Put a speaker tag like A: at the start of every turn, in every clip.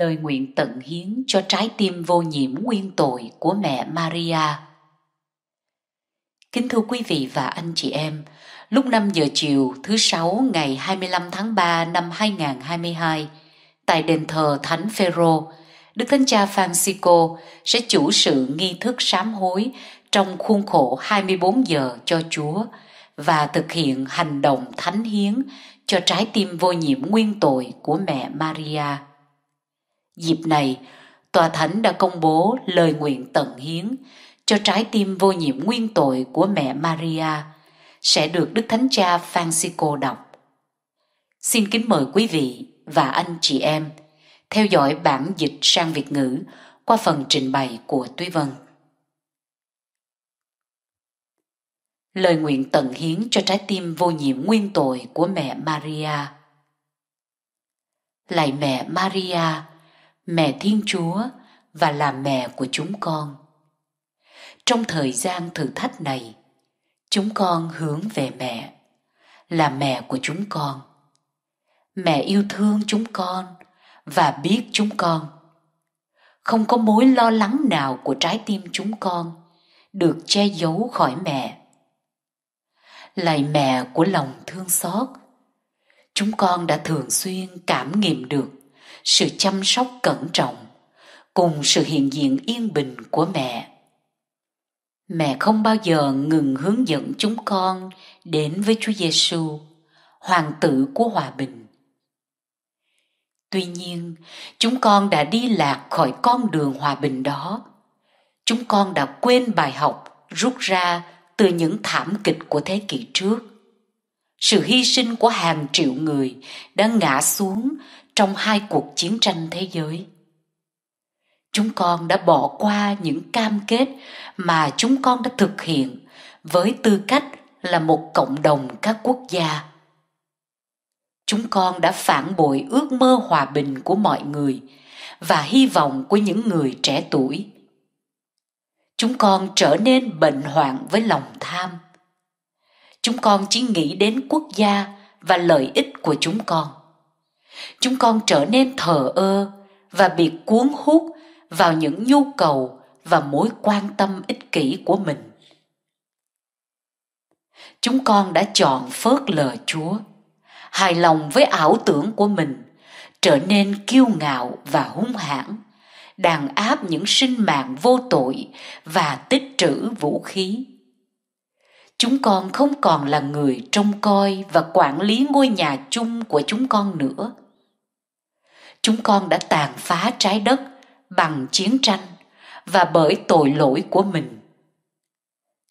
A: lời nguyện tận hiến cho trái tim vô nhiễm nguyên tội của mẹ Maria. Kính thưa quý vị và anh chị em, lúc 5 giờ chiều thứ Sáu ngày 25 tháng 3 năm 2022, tại đền thờ Thánh Phaero, Đức Thánh Cha Francisco sẽ chủ sự nghi thức sám hối trong khuôn khổ 24 giờ cho Chúa và thực hiện hành động thánh hiến cho trái tim vô nhiễm nguyên tội của mẹ Maria. Dịp này, Tòa Thánh đã công bố lời nguyện tận hiến cho trái tim vô nhiễm nguyên tội của mẹ Maria sẽ được Đức Thánh Cha Francisco đọc. Xin kính mời quý vị và anh chị em theo dõi bản dịch sang Việt ngữ qua phần trình bày của Tuy Vân. Lời nguyện tận hiến cho trái tim vô nhiễm nguyên tội của mẹ Maria. Lạy mẹ Maria, mẹ Thiên Chúa và là mẹ của chúng con. Trong thời gian thử thách này, chúng con hướng về mẹ, là mẹ của chúng con. Mẹ yêu thương chúng con và biết chúng con. Không có mối lo lắng nào của trái tim chúng con được che giấu khỏi mẹ. Lạy mẹ của lòng thương xót, chúng con đã thường xuyên cảm nghiệm được sự chăm sóc cẩn trọng cùng sự hiện diện yên bình của mẹ mẹ không bao giờ ngừng hướng dẫn chúng con đến với chúa giêsu hoàng tử của hòa bình tuy nhiên chúng con đã đi lạc khỏi con đường hòa bình đó chúng con đã quên bài học rút ra từ những thảm kịch của thế kỷ trước sự hy sinh của hàng triệu người đã ngã xuống trong hai cuộc chiến tranh thế giới chúng con đã bỏ qua những cam kết mà chúng con đã thực hiện với tư cách là một cộng đồng các quốc gia chúng con đã phản bội ước mơ hòa bình của mọi người và hy vọng của những người trẻ tuổi chúng con trở nên bệnh hoạn với lòng tham chúng con chỉ nghĩ đến quốc gia và lợi ích của chúng con chúng con trở nên thờ ơ và bị cuốn hút vào những nhu cầu và mối quan tâm ích kỷ của mình chúng con đã chọn phớt lờ chúa hài lòng với ảo tưởng của mình trở nên kiêu ngạo và hung hãn đàn áp những sinh mạng vô tội và tích trữ vũ khí chúng con không còn là người trông coi và quản lý ngôi nhà chung của chúng con nữa chúng con đã tàn phá trái đất bằng chiến tranh và bởi tội lỗi của mình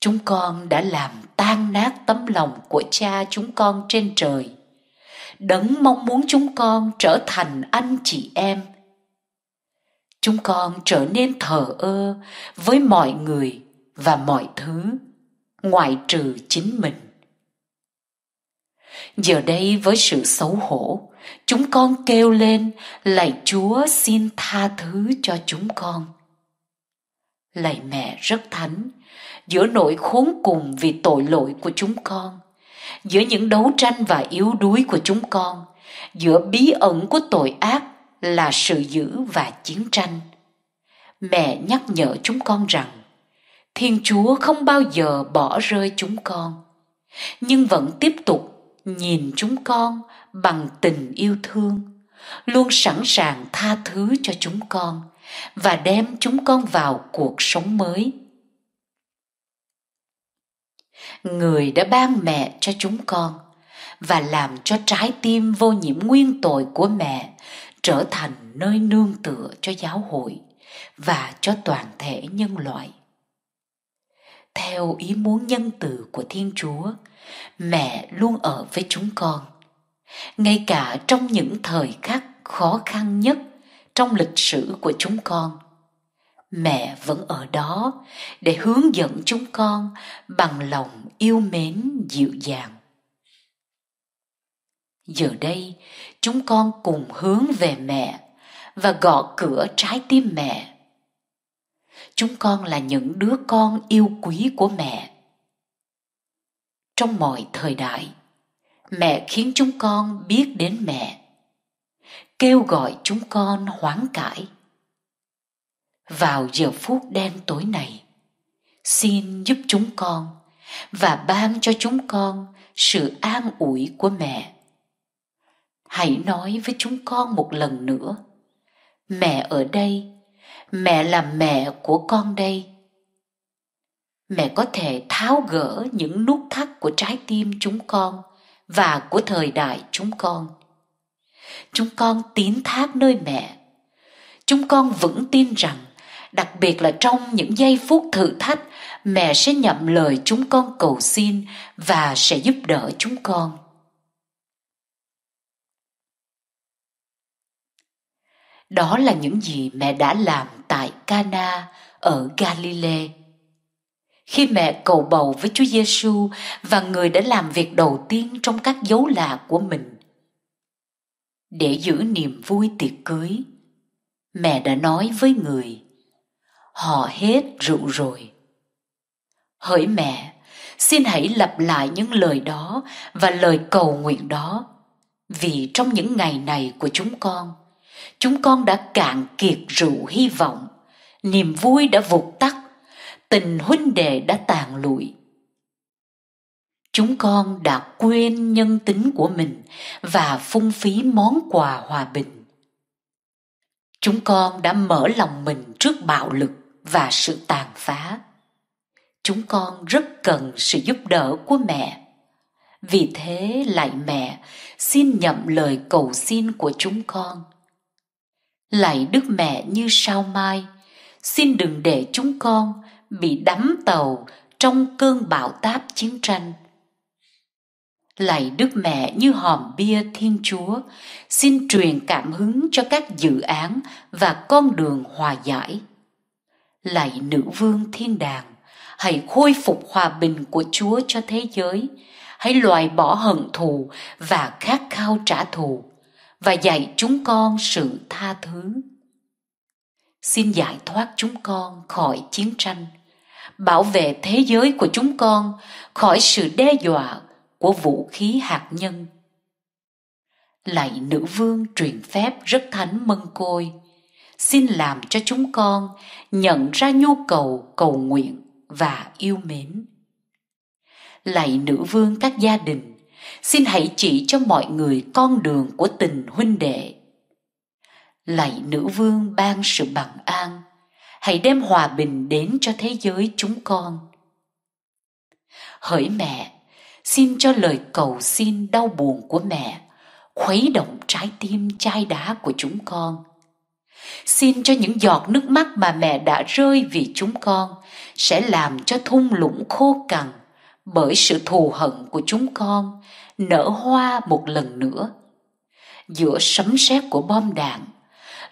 A: chúng con đã làm tan nát tấm lòng của cha chúng con trên trời đấng mong muốn chúng con trở thành anh chị em chúng con trở nên thờ ơ với mọi người và mọi thứ ngoại trừ chính mình Giờ đây với sự xấu hổ, chúng con kêu lên, lạy Chúa xin tha thứ cho chúng con. Lạy mẹ rất thánh, giữa nỗi khốn cùng vì tội lỗi của chúng con, giữa những đấu tranh và yếu đuối của chúng con, giữa bí ẩn của tội ác là sự giữ và chiến tranh. Mẹ nhắc nhở chúng con rằng, Thiên Chúa không bao giờ bỏ rơi chúng con, nhưng vẫn tiếp tục nhìn chúng con bằng tình yêu thương luôn sẵn sàng tha thứ cho chúng con và đem chúng con vào cuộc sống mới người đã ban mẹ cho chúng con và làm cho trái tim vô nhiễm nguyên tội của mẹ trở thành nơi nương tựa cho giáo hội và cho toàn thể nhân loại theo ý muốn nhân từ của Thiên Chúa, mẹ luôn ở với chúng con. Ngay cả trong những thời khắc khó khăn nhất trong lịch sử của chúng con, mẹ vẫn ở đó để hướng dẫn chúng con bằng lòng yêu mến dịu dàng. Giờ đây, chúng con cùng hướng về mẹ và gõ cửa trái tim mẹ chúng con là những đứa con yêu quý của mẹ trong mọi thời đại mẹ khiến chúng con biết đến mẹ kêu gọi chúng con hoán cải vào giờ phút đen tối này xin giúp chúng con và ban cho chúng con sự an ủi của mẹ hãy nói với chúng con một lần nữa mẹ ở đây mẹ là mẹ của con đây mẹ có thể tháo gỡ những nút thắt của trái tim chúng con và của thời đại chúng con chúng con tín thác nơi mẹ chúng con vững tin rằng đặc biệt là trong những giây phút thử thách mẹ sẽ nhậm lời chúng con cầu xin và sẽ giúp đỡ chúng con Đó là những gì mẹ đã làm tại Cana ở Galilee. Khi mẹ cầu bầu với Chúa Giêsu và người đã làm việc đầu tiên trong các dấu lạ của mình để giữ niềm vui tiệc cưới, mẹ đã nói với người: "Họ hết rượu rồi." Hỡi mẹ, xin hãy lặp lại những lời đó và lời cầu nguyện đó vì trong những ngày này của chúng con chúng con đã cạn kiệt rượu hy vọng niềm vui đã vụt tắt tình huynh đệ đã tàn lụi chúng con đã quên nhân tính của mình và phung phí món quà hòa bình chúng con đã mở lòng mình trước bạo lực và sự tàn phá chúng con rất cần sự giúp đỡ của mẹ vì thế lại mẹ xin nhậm lời cầu xin của chúng con lạy đức mẹ như sao mai xin đừng để chúng con bị đắm tàu trong cơn bão táp chiến tranh lạy đức mẹ như hòm bia thiên chúa xin truyền cảm hứng cho các dự án và con đường hòa giải lạy nữ vương thiên đàng hãy khôi phục hòa bình của chúa cho thế giới hãy loại bỏ hận thù và khát khao trả thù và dạy chúng con sự tha thứ xin giải thoát chúng con khỏi chiến tranh bảo vệ thế giới của chúng con khỏi sự đe dọa của vũ khí hạt nhân lạy nữ vương truyền phép rất thánh mân côi xin làm cho chúng con nhận ra nhu cầu cầu nguyện và yêu mến lạy nữ vương các gia đình xin hãy chỉ cho mọi người con đường của tình huynh đệ lạy nữ vương ban sự bằng an hãy đem hòa bình đến cho thế giới chúng con hỡi mẹ xin cho lời cầu xin đau buồn của mẹ khuấy động trái tim chai đá của chúng con xin cho những giọt nước mắt mà mẹ đã rơi vì chúng con sẽ làm cho thung lũng khô cằn bởi sự thù hận của chúng con nở hoa một lần nữa giữa sấm sét của bom đạn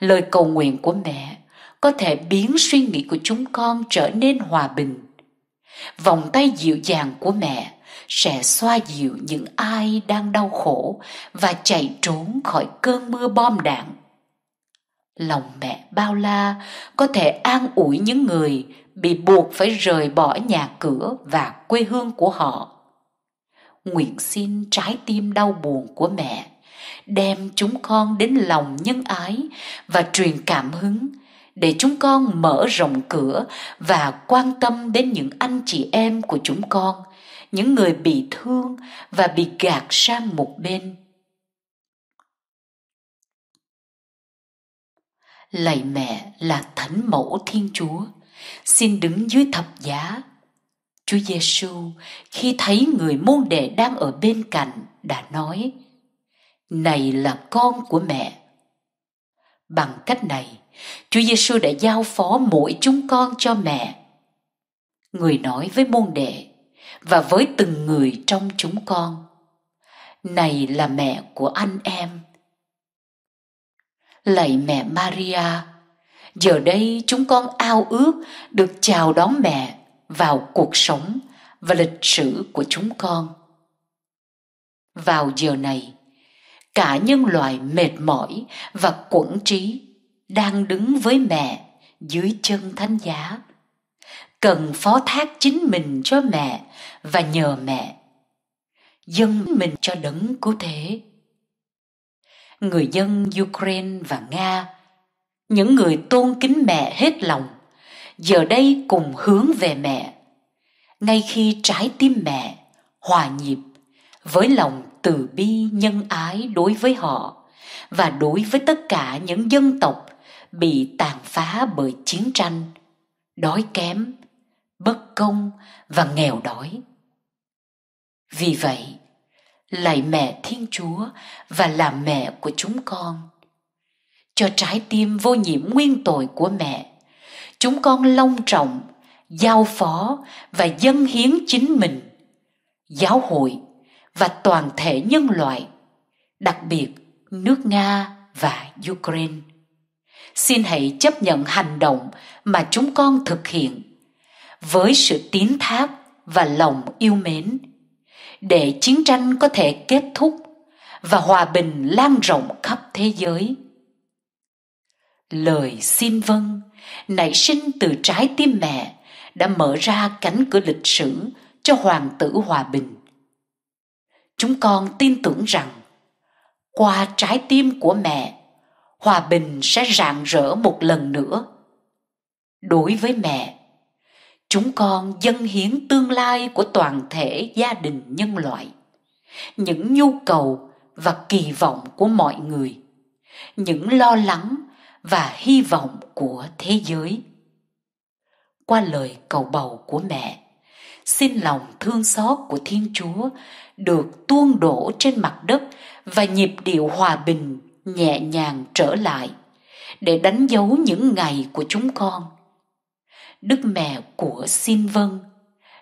A: lời cầu nguyện của mẹ có thể biến suy nghĩ của chúng con trở nên hòa bình vòng tay dịu dàng của mẹ sẽ xoa dịu những ai đang đau khổ và chạy trốn khỏi cơn mưa bom đạn lòng mẹ bao la có thể an ủi những người bị buộc phải rời bỏ nhà cửa và quê hương của họ nguyện xin trái tim đau buồn của mẹ đem chúng con đến lòng nhân ái và truyền cảm hứng để chúng con mở rộng cửa và quan tâm đến những anh chị em của chúng con những người bị thương và bị gạt sang một bên lạy mẹ là thánh mẫu Thiên Chúa, xin đứng dưới thập giá. Chúa Giêsu khi thấy người môn đệ đang ở bên cạnh đã nói: "Này là con của mẹ." Bằng cách này, Chúa Giêsu đã giao phó mỗi chúng con cho mẹ. Người nói với môn đệ và với từng người trong chúng con: "Này là mẹ của anh em." lạy mẹ Maria. Giờ đây chúng con ao ước được chào đón mẹ vào cuộc sống và lịch sử của chúng con. Vào giờ này, cả nhân loại mệt mỏi và quẩn trí đang đứng với mẹ dưới chân thánh giá cần phó thác chính mình cho mẹ và nhờ mẹ dâng mình cho đấng cứu thế người dân Ukraine và Nga, những người tôn kính mẹ hết lòng, giờ đây cùng hướng về mẹ. Ngay khi trái tim mẹ hòa nhịp với lòng từ bi nhân ái đối với họ và đối với tất cả những dân tộc bị tàn phá bởi chiến tranh, đói kém, bất công và nghèo đói. Vì vậy, lạy mẹ Thiên Chúa và là mẹ của chúng con. Cho trái tim vô nhiễm nguyên tội của mẹ, chúng con long trọng, giao phó và dâng hiến chính mình, giáo hội và toàn thể nhân loại, đặc biệt nước Nga và Ukraine. Xin hãy chấp nhận hành động mà chúng con thực hiện với sự tín thác và lòng yêu mến để chiến tranh có thể kết thúc và hòa bình lan rộng khắp thế giới lời xin vâng nảy sinh từ trái tim mẹ đã mở ra cánh cửa lịch sử cho hoàng tử hòa bình chúng con tin tưởng rằng qua trái tim của mẹ hòa bình sẽ rạng rỡ một lần nữa đối với mẹ chúng con dâng hiến tương lai của toàn thể gia đình nhân loại những nhu cầu và kỳ vọng của mọi người những lo lắng và hy vọng của thế giới qua lời cầu bầu của mẹ xin lòng thương xót của thiên chúa được tuôn đổ trên mặt đất và nhịp điệu hòa bình nhẹ nhàng trở lại để đánh dấu những ngày của chúng con Đức Mẹ của xin vâng,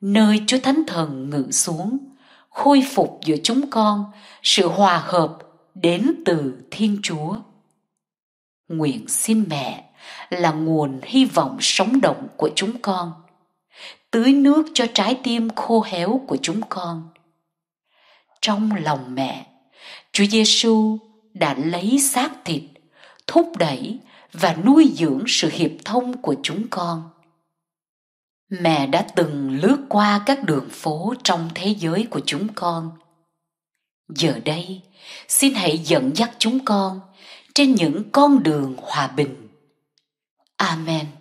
A: nơi Chúa Thánh Thần ngự xuống, khôi phục giữa chúng con sự hòa hợp đến từ Thiên Chúa. Nguyện xin Mẹ là nguồn hy vọng sống động của chúng con, tưới nước cho trái tim khô héo của chúng con. Trong lòng mẹ, Chúa Giêsu đã lấy xác thịt, thúc đẩy và nuôi dưỡng sự hiệp thông của chúng con mẹ đã từng lướt qua các đường phố trong thế giới của chúng con giờ đây xin hãy dẫn dắt chúng con trên những con đường hòa bình amen